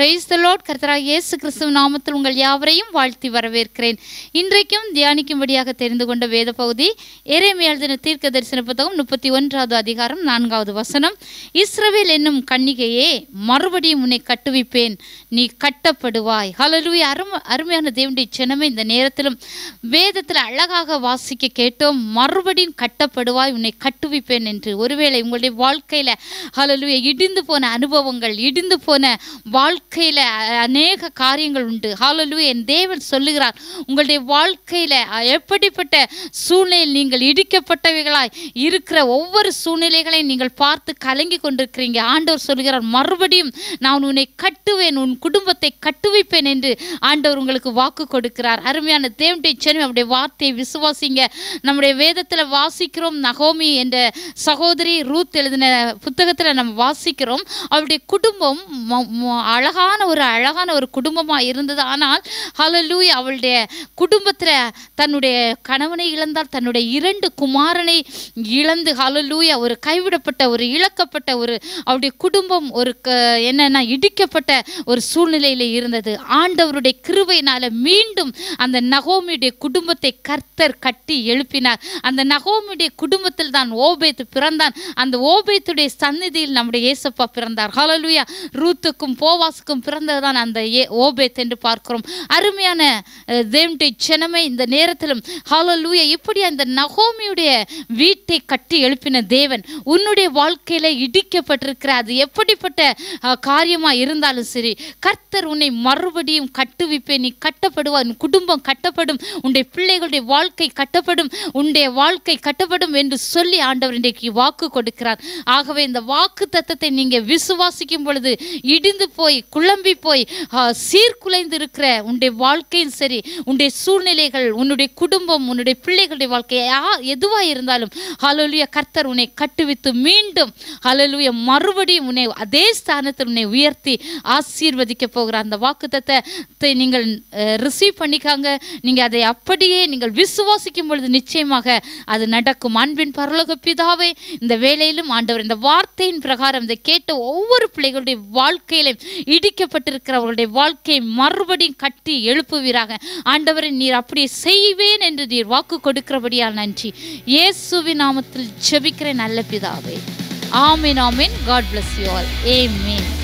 praise the Lord கர்த்தராக இயேசு கிறிஸ்துவ நாமத்தில் உங்கள் யாவரையும் வாழ்த்தி வரவேற்கிறேன் இன்றைக்கும் தியானிக்கும்படியாக தெரிந்து கொண்ட வேத பகுதி எரேமியால் தின தீர்க்க தரிசன புத்தகம் முப்பத்தி ஒன்றாவது அதிகாரம் நான்காவது வசனம் இஸ்ரவேல் என்னும் கன்னிகையே மறுபடியும் உன்னை கட்டுவிப்பேன் நீ கட்டப்படுவாய் ஹலலுவி அரும அருமையான தேவனுடைய சினமே இந்த நேரத்திலும் வேதத்தில் அழகாக வாசிக்க கேட்டோம் மறுபடியும் கட்டப்படுவாய் உன்னை கட்டுவிப்பேன் என்று ஒருவேளை உங்களுடைய வாழ்க்கையில் ஹலலுவை இடிந்து போன அனுபவங்கள் இடிந்து போன வாழ்க்கை வாழ்க்கையில் அநேக காரியங்கள் உண்டு ஹாலலு என் தேவன் சொல்லுகிறார் உங்களுடைய வாழ்க்கையில் எப்படிப்பட்ட சூழ்நிலையில் நீங்கள் இடிக்கப்பட்டவைகளாய் இருக்கிற ஒவ்வொரு சூழ்நிலைகளையும் நீங்கள் பார்த்து கலங்கி கொண்டிருக்கிறீங்க ஆண்டவர் சொல்கிறார் மறுபடியும் நான் உன்னை கட்டுவேன் உன் குடும்பத்தை கட்டுவிப்பேன் என்று ஆண்டவர் உங்களுக்கு வாக்கு கொடுக்கிறார் அருமையான தேவனுடைய சென்னை அவருடைய வார்த்தையை விசுவாசிங்க நம்முடைய வேதத்தில் வாசிக்கிறோம் நகோமி என்ற சகோதரி ரூத் எழுதின புத்தகத்தில் நம்ம வாசிக்கிறோம் அவருடைய குடும்பம் அழகாக அழகான ஒரு அழகான ஒரு குடும்பமாக இருந்தது ஆனால் ஹலலூய் அவளுடைய குடும்பத்தில் தன்னுடைய கணவனை இழந்தால் தன்னுடைய இரண்டு குமாரனை இழந்து ஹலலூய் ஒரு கைவிடப்பட்ட ஒரு இழக்கப்பட்ட ஒரு அவருடைய குடும்பம் ஒரு க என்னென்னா இடிக்கப்பட்ட ஒரு சூழ்நிலையில் இருந்தது ஆண்டவருடைய கிருவையினால் மீண்டும் அந்த நகோமியுடைய குடும்பத்தை கர்த்தர் கட்டி எழுப்பினார் அந்த நகோமியுடைய குடும்பத்தில் தான் ஓபேத்து பிறந்தான் அந்த ஓபேத்துடைய சந்நிதியில் நம்முடைய ஏசப்பா பிறந்தார் ஹலலூயா ரூத்துக்கும் போவாஸுக்கும் எல்லாருக்கும் பிறந்ததுதான் அந்த ஏ ஓபேத் என்று பார்க்கிறோம் அருமையான தேவனுடைய ஜனமே இந்த நேரத்திலும் ஹாலலூயா இப்படி அந்த நகோமியுடைய வீட்டை கட்டி எழுப்பின தேவன் உன்னுடைய வாழ்க்கையில் இடிக்கப்பட்டிருக்கிற அது எப்படிப்பட்ட காரியமாக இருந்தாலும் சரி கர்த்தர் உன்னை மறுபடியும் கட்டுவிப்பே நீ கட்டப்படுவா உன் குடும்பம் கட்டப்படும் உன்னுடைய பிள்ளைகளுடைய வாழ்க்கை கட்டப்படும் உன்னுடைய வாழ்க்கை கட்டப்படும் என்று சொல்லி ஆண்டவர் இன்றைக்கு வாக்கு கொடுக்கிறார் ஆகவே இந்த வாக்கு தத்தத்தை நீங்கள் விசுவாசிக்கும் பொழுது இடிந்து போய் கு குழம்பி போய் சீர்குலைந்து இருக்கிற உன்னுடைய வாழ்க்கையும் சரி உன்னுடைய சூழ்நிலைகள் உன்னுடைய குடும்பம் உன்னுடைய பிள்ளைகளுடைய வாழ்க்கையா எதுவாக இருந்தாலும் அலலுய கர்த்தர் உன்னை கட்டுவித்து மீண்டும் அலலுய மறுபடியும் உன்னை அதே ஸ்தானத்தில் உன்னை உயர்த்தி ஆசீர்வதிக்க போகிற அந்த வாக்குத்தத்தை நீங்கள் ரிசீவ் பண்ணிக்காங்க நீங்கள் அதை அப்படியே நீங்கள் விசுவாசிக்கும் பொழுது நிச்சயமாக அது நடக்கும் அன்பின் பரலோக பிதாவே இந்த வேலையிலும் ஆண்டவர் இந்த வார்த்தையின் பிரகாரம் இதை கேட்ட ஒவ்வொரு பிள்ளைகளுடைய வாழ்க்கையிலும் இடி பிரிக்கப்பட்டிருக்கிறவர்களுடைய வாழ்க்கையை மறுபடியும் கட்டி எழுப்புவீராக ஆண்டவரை நீர் அப்படி செய்வேன் என்று நீர் வாக்கு கொடுக்கிறபடியால் நன்றி இயேசுவின் நாமத்தில் ஜெபிக்கிற நல்ல பிதாவே ஆமீன் ஆமீன் God bless you all A mean